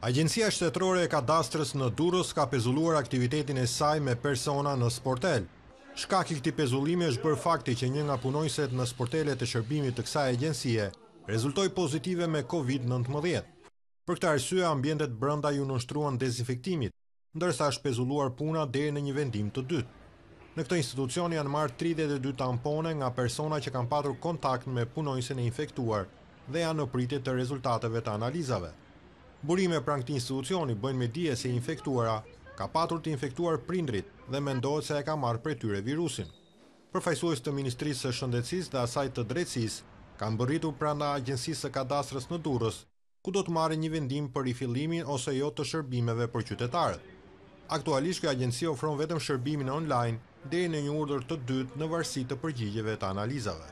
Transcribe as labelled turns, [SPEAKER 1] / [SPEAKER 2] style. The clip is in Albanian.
[SPEAKER 1] Agencia shtetërore e kadastrës në Durrës ka pezulluar aktivitetin e saj me persona në sportel. Shkak i këtij pezullimi është bërë fakti që një nga punonjësit në sportelet e shërbimit të kësaj agjencie rezultoi pozitive me COVID-19. Për këtë arsye ambientet brenda ju nështruan dezinfektimit, ndërsa është pezulluar puna deri në një vendim të dytë. Në këtë institucion janë marrë 32 tampone nga persona që kanë patur kontakt me punonjësin e infektuar dhe janë në pritje të rezultateve të analizave. Burime pranë këti institucioni bëjnë me dje se infektuara, ka patur të infektuar prindrit dhe ndohet se e ka marrë për tyre virusin. Përfajsuës të Ministrisë Shëndecis dhe asaj të drecis, kam bërritu Agencisë së Kadastrës në Durës, ku do të marrë një vendim për i filimin ose jo të shërbimeve për qytetarët. Aktualisht këja Agenci ofron vetëm shërbimin online dhe në një urdër të dytë në varsit të përgjigjeve të
[SPEAKER 2] analizave.